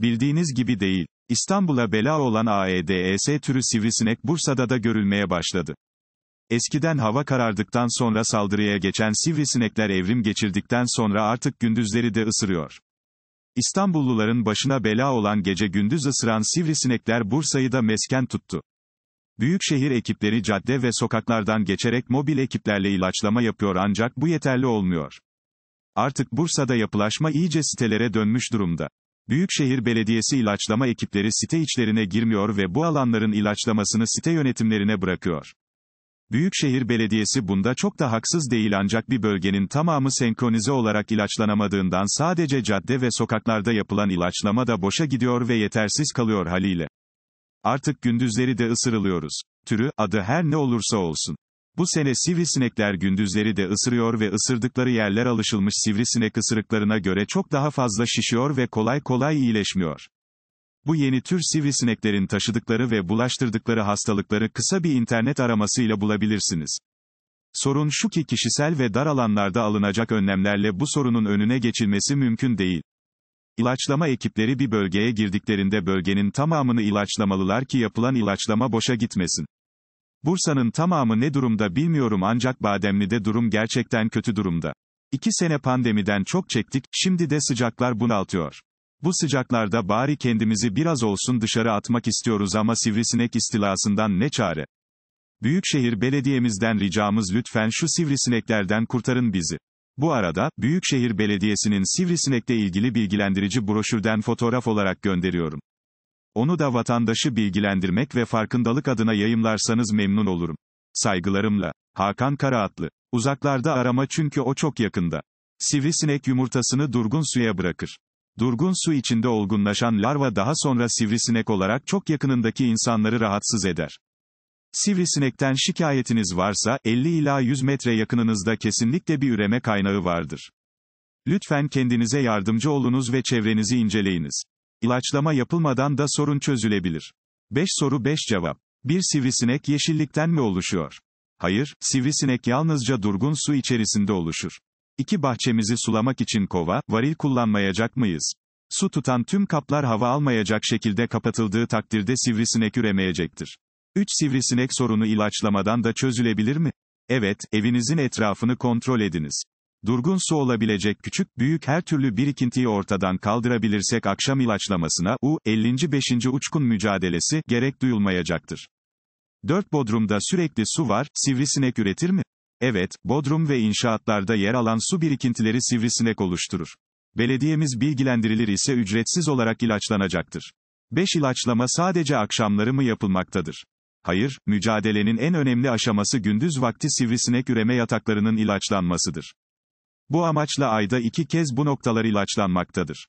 Bildiğiniz gibi değil. İstanbul'a bela olan AEDS e türü sivrisinek Bursa'da da görülmeye başladı. Eskiden hava karardıktan sonra saldırıya geçen sivrisinekler evrim geçirdikten sonra artık gündüzleri de ısırıyor. İstanbulluların başına bela olan gece gündüz ısıran sivrisinekler Bursa'yı da mesken tuttu. Büyükşehir ekipleri cadde ve sokaklardan geçerek mobil ekiplerle ilaçlama yapıyor ancak bu yeterli olmuyor. Artık Bursa'da yapılaşma iyice sitelere dönmüş durumda. Büyükşehir Belediyesi ilaçlama ekipleri site içlerine girmiyor ve bu alanların ilaçlamasını site yönetimlerine bırakıyor. Büyükşehir Belediyesi bunda çok da haksız değil ancak bir bölgenin tamamı senkronize olarak ilaçlanamadığından sadece cadde ve sokaklarda yapılan ilaçlama da boşa gidiyor ve yetersiz kalıyor haliyle. Artık gündüzleri de ısırılıyoruz. Türü, adı her ne olursa olsun. Bu sene sivrisinekler gündüzleri de ısırıyor ve ısırdıkları yerler alışılmış sivrisinek ısırıklarına göre çok daha fazla şişiyor ve kolay kolay iyileşmiyor. Bu yeni tür sivrisineklerin taşıdıkları ve bulaştırdıkları hastalıkları kısa bir internet aramasıyla bulabilirsiniz. Sorun şu ki kişisel ve dar alanlarda alınacak önlemlerle bu sorunun önüne geçilmesi mümkün değil. İlaçlama ekipleri bir bölgeye girdiklerinde bölgenin tamamını ilaçlamalılar ki yapılan ilaçlama boşa gitmesin. Bursa'nın tamamı ne durumda bilmiyorum ancak Bademli'de durum gerçekten kötü durumda. İki sene pandemiden çok çektik, şimdi de sıcaklar bunaltıyor. Bu sıcaklarda bari kendimizi biraz olsun dışarı atmak istiyoruz ama sivrisinek istilasından ne çare. Büyükşehir Belediye'mizden ricamız lütfen şu sivrisineklerden kurtarın bizi. Bu arada, Büyükşehir Belediyesi'nin sivrisinekle ilgili bilgilendirici broşürden fotoğraf olarak gönderiyorum. Onu da vatandaşı bilgilendirmek ve farkındalık adına yayımlarsanız memnun olurum. Saygılarımla, Hakan Karaatlı. Uzaklarda arama çünkü o çok yakında. Sivrisinek yumurtasını durgun suya bırakır. Durgun su içinde olgunlaşan larva daha sonra sivrisinek olarak çok yakınındaki insanları rahatsız eder. Sivrisinekten şikayetiniz varsa 50 ila 100 metre yakınınızda kesinlikle bir üreme kaynağı vardır. Lütfen kendinize yardımcı olunuz ve çevrenizi inceleyiniz. İlaçlama yapılmadan da sorun çözülebilir. 5 soru 5 cevap. Bir sivrisinek yeşillikten mi oluşuyor? Hayır, sivrisinek yalnızca durgun su içerisinde oluşur. İki bahçemizi sulamak için kova, varil kullanmayacak mıyız? Su tutan tüm kaplar hava almayacak şekilde kapatıldığı takdirde sivrisinek üremeyecektir. 3 sivrisinek sorunu ilaçlamadan da çözülebilir mi? Evet, evinizin etrafını kontrol ediniz. Durgun su olabilecek küçük, büyük her türlü birikintiyi ortadan kaldırabilirsek akşam ilaçlamasına, U, 55. uçkun mücadelesi, gerek duyulmayacaktır. 4. Bodrum'da sürekli su var, sivrisinek üretir mi? Evet, Bodrum ve inşaatlarda yer alan su birikintileri sivrisinek oluşturur. Belediyemiz bilgilendirilir ise ücretsiz olarak ilaçlanacaktır. 5. ilaçlama sadece akşamları mı yapılmaktadır? Hayır, mücadelenin en önemli aşaması gündüz vakti sivrisinek üreme yataklarının ilaçlanmasıdır. Bu amaçla ayda iki kez bu noktalar ilaçlanmaktadır.